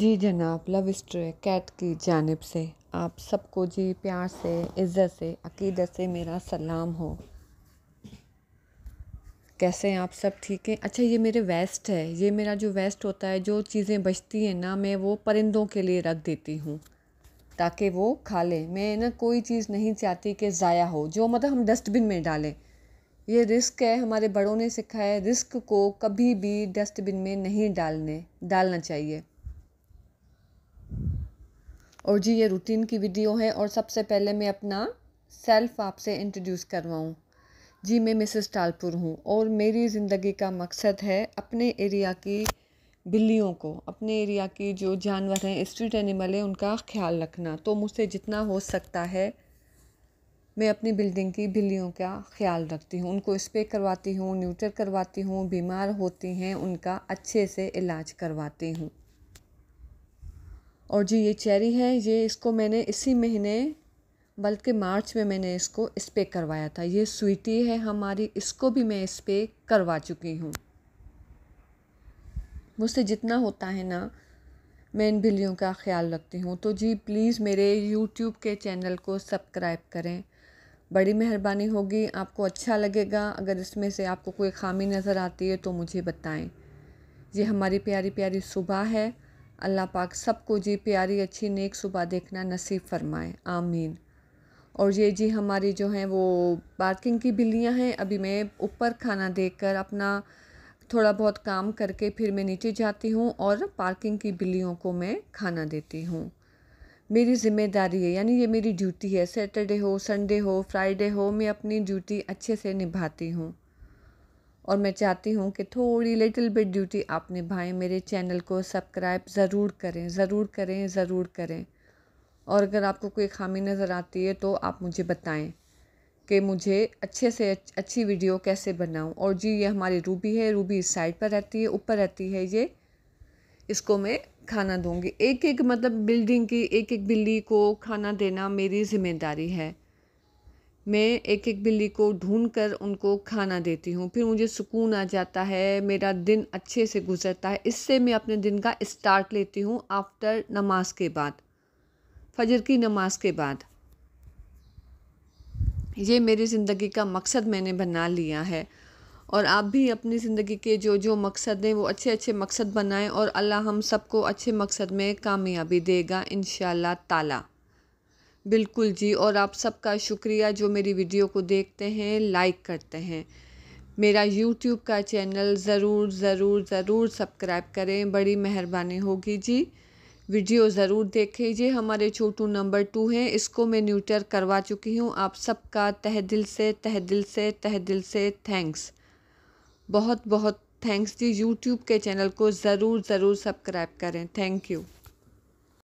जी जनाब love stray cat की जानब से आप सबको जी प्यार से इज़्ज़त से अकीदत से मेरा सलाम हो कैसे हैं आप सब ठीक हैं अच्छा ये मेरे वेस्ट है ये मेरा जो वेस्ट होता है जो चीज़ें बचती हैं ना मैं वो परिंदों के लिए रख देती हूँ ताकि वो खा लें मैं ना कोई चीज़ नहीं चाहती कि ज़ाया हो जो मतलब हम डस्टबिन में डालें ये रिस्क है हमारे बड़ों ने सिखाया है रिस्क को कभी भी डस्टबिन में नहीं डालने डालना चाहिए और जी ये रूटीन की वीडियो है और सबसे पहले मैं अपना सेल्फ आपसे इंट्रोड्यूस करवाऊँ जी मैं मिसेस टालपुर हूँ और मेरी ज़िंदगी का मकसद है अपने एरिया की बिल्लियों को अपने एरिया की जो जानवर हैं स्ट्रीट एनिमल हैं उनका ख्याल रखना तो मुझसे जितना हो सकता है मैं अपनी बिल्डिंग की बिल्लियों का ख्याल रखती हूँ उनको स्प्रे करवाती हूँ न्यूटर करवाती हूँ बीमार होती हैं उनका अच्छे से इलाज करवाती हूँ और जो ये चेरी है ये इसको मैंने इसी महीने बल्कि मार्च में मैंने इसको इस्पे करवाया था ये स्वीटी है हमारी इसको भी मैं स्प्रे करवा चुकी हूँ मुझसे जितना होता है ना मैं इन बिल्लियों का ख्याल रखती हूँ तो जी प्लीज़ मेरे यूट्यूब के चैनल को सब्सक्राइब करें बड़ी मेहरबानी होगी आपको अच्छा लगेगा अगर इसमें से आपको कोई खामी नज़र आती है तो मुझे बताएं ये हमारी प्यारी प्यारी सुबह है अल्लाह पाक सबको जी प्यारी अच्छी नेक सुबह देखना नसीब फरमाए आमीन और ये जी हमारी जो हैं वो पार्किंग की बिल्लियाँ हैं अभी मैं ऊपर खाना देकर अपना थोड़ा बहुत काम करके फिर मैं नीचे जाती हूँ और पार्किंग की बिल्लियों को मैं खाना देती हूँ मेरी ज़िम्मेदारी है यानी ये मेरी ड्यूटी है सैटरडे हो संडे हो फ्राइडे हो मैं अपनी ड्यूटी अच्छे से निभाती हूँ और मैं चाहती हूँ कि थोड़ी लिटिल बिट ड्यूटी आप निभाएं मेरे चैनल को सब्सक्राइब ज़रूर करें ज़रूर करें ज़रूर करें और अगर आपको कोई खामी नज़र आती है तो आप मुझे बताएं कि मुझे अच्छे से अच्छी वीडियो कैसे बनाऊं और जी ये हमारी रूबी है रूबी इस साइड पर रहती है ऊपर रहती है ये इसको मैं खाना दूंगी एक एक मतलब बिल्डिंग की एक एक बिल्ली को खाना देना मेरी ज़िम्मेदारी है मैं एक एक बिल्ली को ढूंढ कर उनको खाना देती हूँ फिर मुझे सुकून आ जाता है मेरा दिन अच्छे से गुजरता है इससे मैं अपने दिन का स्टार्ट लेती हूँ आफ्टर नमाज के बाद फजर की नमाज के बाद ये मेरी ज़िंदगी का मकसद मैंने बना लिया है और आप भी अपनी ज़िंदगी के जो जो मकसद हैं वो अच्छे अच्छे मकसद बनाएं और अल्लाह हम सबको अच्छे मकसद में कामयाबी देगा इन ताला बिल्कुल जी और आप सबका शुक्रिया जो मेरी वीडियो को देखते हैं लाइक करते हैं मेरा यूट्यूब का चैनल ज़रूर ज़रूर ज़रूर सब्सक्राइब करें बड़ी मेहरबानी होगी जी वीडियो ज़रूर देख लीजिए हमारे छोटू नंबर टू हैं इसको मैं न्यूटर करवा चुकी हूँ आप सबका तह दिल से तह दिल से तह दिल से थैंक्स बहुत बहुत थैंक्स जी यूट्यूब के चैनल को ज़रूर ज़रूर सब्सक्राइब करें थैंक यू